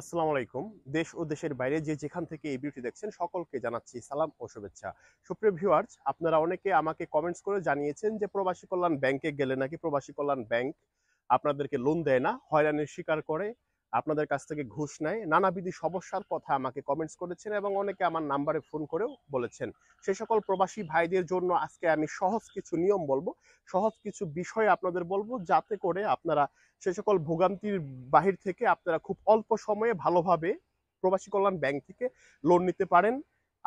আসসালামু আলাইকুম দেশ ও দেশের বাইরে যে যেখান থেকে এই ভিডিওটি দেখছেন সকলকে জানাচ্ছি সালাম ও শুভেচ্ছা সুপ্রিয় ভিউয়ার্স আপনারা অনেকে আমাকে কমেন্টস করে জানিয়েছেন যে প্রবাসী কল্যাণ ব্যাংকে গেলে নাকি প্রবাসী কল্যাণ ব্যাংক আপনাদেরকে লোন দেয় না হয়রানির শিকার করে আপনাদের কাছ থেকে ঘুষ নেয় নানাবিধি সমস্যার কথা আমাকে কমেন্টস করেছেন এবং অনেকে আমার নাম্বারে ফোন করেও বলেছেন সে সকল প্রবাসী ভাইদের জন্য আজকে আমি সহজ কিছু নিয়ম বলবো সহজ কিছু বিষয় আপনাদের বলবো যাতে করে আপনারা সে সকল ভোগান্তির বাহির থেকে আপনারা খুব অল্প সময়ে ভালোভাবে প্রবাসী কল্যাণ ব্যাংক থেকে লোন নিতে পারেন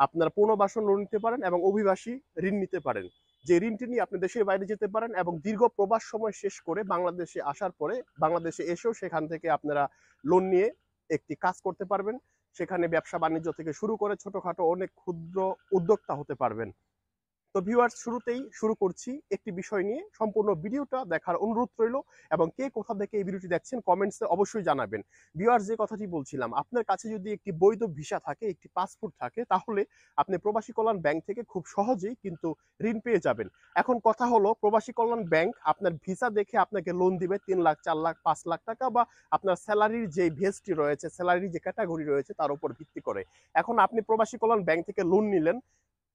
আপনারা পুনর্বাসন লোন নিতে পারেন এবং অভিবাসী ঋণ নিতে পারেন যে ঋণটি নিয়ে আপনি দেশের বাইরে যেতে পারেন এবং দীর্ঘ প্রবাস সময় শেষ করে বাংলাদেশে আসার পরে বাংলাদেশে এসেও সেখান থেকে আপনারা লোন নিয়ে একটি কাজ করতে পারবেন সেখানে ব্যবসা বাণিজ্য থেকে শুরু করে ছোটখাটো অনেক ক্ষুদ্র উদ্যোক্তা হতে পারবেন তো ভিউয়ার্স শুরুতেই শুরু করছি একটি বিষয় নিয়ে সম্পূর্ণ ভিডিওটা দেখার অনুরোধ রইল এবং কে কোথা থেকে এই ভিডিওটি দেখছেন কমেন্টসে অবশ্যই জানাবেন ভিউয়ার্স যে কথাটি বলছিলাম আপনার কাছে যদি একটি বৈধ ভিসা থাকে একটি পাসপোর্ট থাকে তাহলে আপনি প্রবাসী কল্যাণ ব্যাংক থেকে খুব সহজেই কিন্তু ঋণ পেয়ে যাবেন এখন কথা হলো প্রবাসী কল্যাণ ব্যাংক আপনার ভিসা দেখে আপনাকে লোন দিবে তিন লাখ চার লাখ পাঁচ লাখ টাকা বা আপনার স্যালারির যে ভেসটি রয়েছে স্যালারির যে ক্যাটাগরি রয়েছে তার উপর ভিত্তি করে এখন আপনি প্রবাসী কল্যাণ ব্যাংক থেকে লোন নিলেন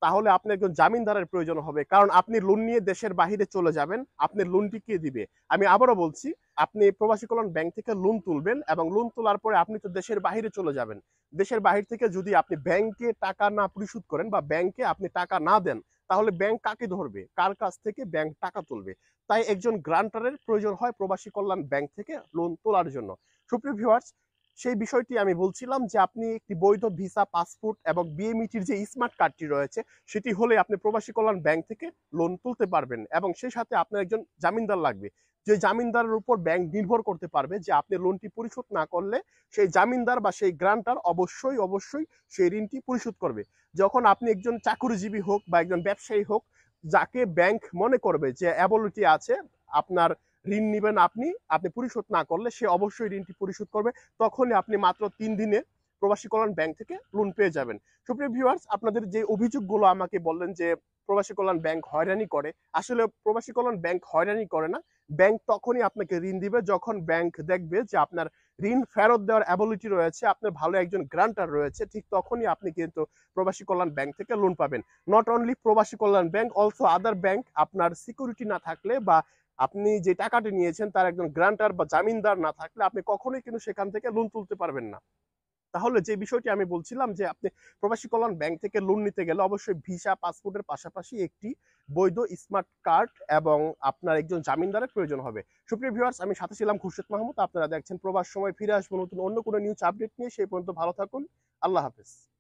তাহলে আপনি একজন জামিনদারের প্রয়োজন হবে কারণ আপনি লোন নিয়ে দেশের বাহিরে চলে যাবেন আপনি লোনটি কে দিবে আমি আবারও বলছি আপনি প্রবাসী কল্যাণ ব্যাংক থেকে লোন তুলবেন এবং লোন তোলার পরে আপনি তো দেশের বাহিরে চলে যাবেন দেশের বাহির থেকে যদি আপনি ব্যাংকে টাকা না পরিশোধ করেন বা ব্যাংকে আপনি টাকা না দেন তাহলে ব্যাংক কাকে ধরবে কার কাছ থেকে ব্যাংক টাকা তুলবে তাই একজন গ্রান্টারের প্রয়োজন হয় প্রবাসী কল্যাণ ব্যাংক থেকে লোন তোলার জন্য সুপ্রিয় ভিউয়ার্স সেই বিষয়টি আমি বলছিলাম যে আপনি একটি বৈধ ভিসা পাসপোর্ট এবং বিএমইটির যে স্মার্ট কার্ডটি রয়েছে সেটি হলে আপনি প্রবাসী কল্যাণ ব্যাংক থেকে লোন তুলতে পারবেন এবং সেই সাথে আপনার একজন জামিনদার লাগবে যে জামিনদারের উপর ব্যাংক নির্ভর করতে পারবে যে আপনি লোনটি পরিশোধ না করলে সেই জামিনদার বা সেই গ্রান্টার অবশ্যই অবশ্যই সেই ঋণটি পরিশোধ করবে যখন আপনি একজন চাকুরিজীবী হোক বা একজন ব্যবসায়ী হোক যাকে ব্যাংক মনে করবে যে অ্যাবলিটি আছে আপনার ঋণ নেবেন আপনি আপনি পরিশোধ না করলে সে অবশ্যই ঋণটি পরিশোধ করবে তখনই আপনি মাত্র তিন দিনে প্রবাসী কল্যাণ ব্যাংক থেকে লোন পেয়ে যাবেন সুপ্রিয় ভিউয়ার্স আপনাদের যে অভিযোগগুলো আমাকে বললেন যে প্রবাসী কল্যাণ ব্যাংক হয়রানি করে আসলে প্রবাসী কল্যাণ ব্যাংক হয়রানি করে না ব্যাংক তখনই আপনাকে ঋণ দিবে যখন ব্যাংক দেখবে যে আপনার ঋণ ফেরত দেওয়ার অ্যাবিলিটি রয়েছে আপনার ভালো একজন গ্রান্টার রয়েছে ঠিক তখনই আপনি কিন্তু প্রবাসী কল্যাণ ব্যাংক থেকে লোন পাবেন not only Probashi Kallyan bank also other bank আপনার সিকিউরিটি না থাকলে বা আপনি যে টাকাটি নিয়েছেন তার একজন গ্রান্টার বা জামিনদার না থাকলে আপনি কখনোই কিন্তু সেখান থেকে লোন তুলতে পারবেন না তাহলে যে বিষয়টি আমি বলছিলাম যে আপনি প্রবাসী কল্যাণ ব্যাংক থেকে লোন নিতে গেলে অবশ্যই ভিসা পাসপোর্টের পাশাপাশি একটি বৈধ স্মার্ট কার্ড এবং আপনার একজন জামিনদারের প্রয়োজন হবে সুপ্রিয় ভিউয়ার্স আমি সাথে ছিলাম খুরশেদ মাহমুদ আপনারা দেখছেন প্রবাস সময় ফিরে আসবো নতুন অন্য কোনো নিউজ আপডেট নিয়ে সেই পর্যন্ত ভালো থাকুন আল্লাহ হাফিজ